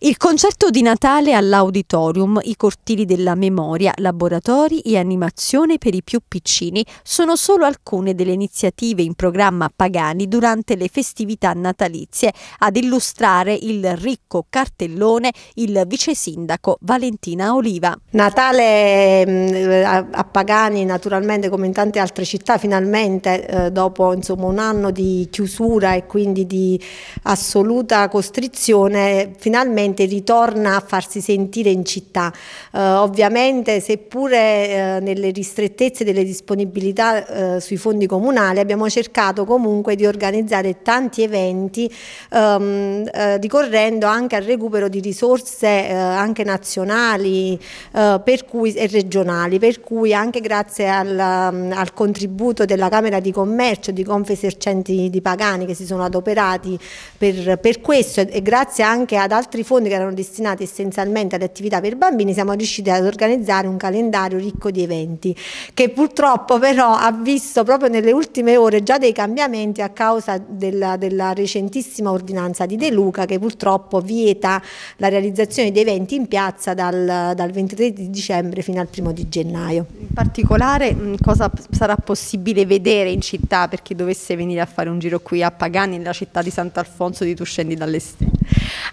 Il concerto di Natale all'Auditorium, i cortili della memoria, laboratori e animazione per i più piccini sono solo alcune delle iniziative in programma Pagani durante le festività natalizie ad illustrare il ricco cartellone il vice sindaco Valentina Oliva. Natale mm, eh, a Pagani naturalmente come in tante altre città finalmente eh, dopo insomma, un anno di chiusura e quindi di assoluta costrizione finalmente ritorna a farsi sentire in città. Eh, ovviamente seppure eh, nelle ristrettezze delle disponibilità eh, sui fondi comunali abbiamo cercato comunque di organizzare tanti eventi ehm, eh, ricorrendo anche al recupero di risorse eh, anche nazionali e regionali per cui anche grazie al, um, al, contributo della Camera di Commercio, di Confesercenti di Pagani che si sono adoperati per, per questo e grazie anche ad altri fondi che erano destinati essenzialmente ad attività per bambini siamo riusciti ad organizzare un calendario ricco di eventi che purtroppo però ha visto proprio nelle ultime ore già dei cambiamenti a causa della, della recentissima ordinanza di De Luca che purtroppo vieta la realizzazione di eventi in piazza dal, dal 23 di dicembre fino al primo di gennaio in particolare mm, cosa sarà possibile vedere in città per chi dovesse venire a fare un giro qui a Pagani, nella città di Sant'Alfonso di Tuscendi dalle Stelle?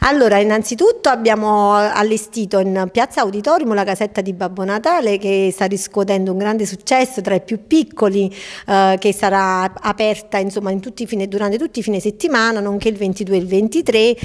Allora, innanzitutto abbiamo allestito in Piazza Auditorium la casetta di Babbo Natale che sta riscuotendo un grande successo tra i più piccoli eh, che sarà aperta insomma, in tutti fine, durante tutti i fine settimana, nonché il 22 e il 23 eh,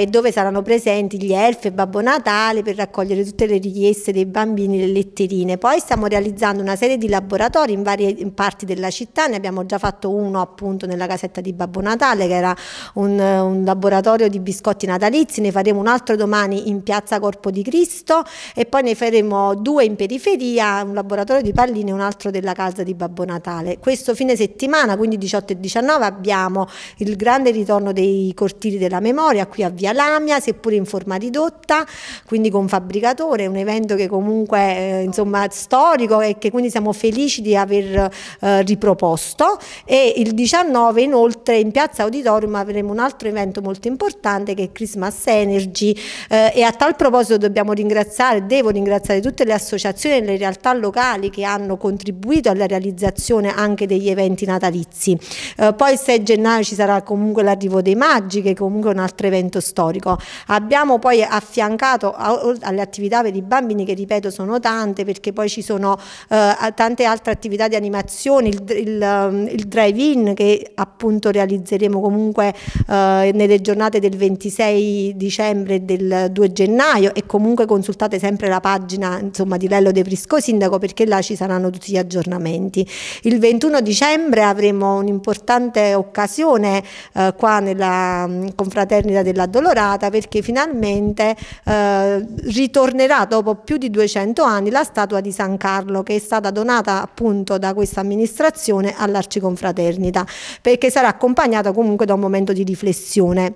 e dove saranno presenti gli elfi e Babbo Natale per raccogliere tutte le richieste dei bambini, e le letterine. Poi stiamo realizzando una serie di laboratori in varie in parti della città, ne abbiamo già fatto uno appunto nella casetta di Babbo Natale che era un, un laboratorio di biscotti naturali natalizi, ne faremo un altro domani in piazza Corpo di Cristo e poi ne faremo due in periferia, un laboratorio di palline e un altro della casa di Babbo Natale. Questo fine settimana, quindi 18 e 19, abbiamo il grande ritorno dei cortili della memoria qui a Via Lamia, seppure in forma ridotta, quindi con fabbricatore, un evento che comunque eh, insomma storico e che quindi siamo felici di aver eh, riproposto e il 19 inoltre in piazza Auditorium avremo un altro evento molto importante che è Cristo Christmas Energy eh, e a tal proposito dobbiamo ringraziare, devo ringraziare tutte le associazioni e le realtà locali che hanno contribuito alla realizzazione anche degli eventi natalizi. Eh, poi il 6 gennaio ci sarà comunque l'arrivo dei Maggi che è comunque un altro evento storico. Abbiamo poi affiancato a, alle attività per i bambini che ripeto sono tante perché poi ci sono eh, tante altre attività di animazione, il, il, ehm, il drive-in che appunto realizzeremo comunque eh, nelle giornate del 26 6 dicembre e del 2 gennaio e comunque consultate sempre la pagina insomma, di Lello De Prisco Sindaco perché là ci saranno tutti gli aggiornamenti. Il 21 dicembre avremo un'importante occasione eh, qua nella confraternita della Dolorata perché finalmente eh, ritornerà dopo più di 200 anni la statua di San Carlo che è stata donata appunto da questa amministrazione all'Arciconfraternita perché sarà accompagnata comunque da un momento di riflessione.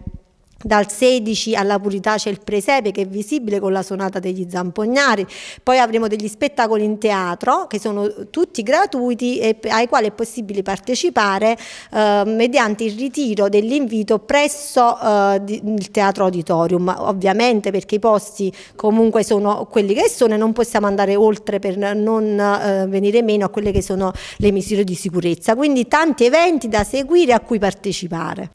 Dal 16 alla Purità c'è il presepe che è visibile con la sonata degli zampognari, poi avremo degli spettacoli in teatro che sono tutti gratuiti e ai quali è possibile partecipare eh, mediante il ritiro dell'invito presso eh, il teatro auditorium, ovviamente perché i posti comunque sono quelli che sono e non possiamo andare oltre per non eh, venire meno a quelle che sono le misure di sicurezza, quindi tanti eventi da seguire a cui partecipare.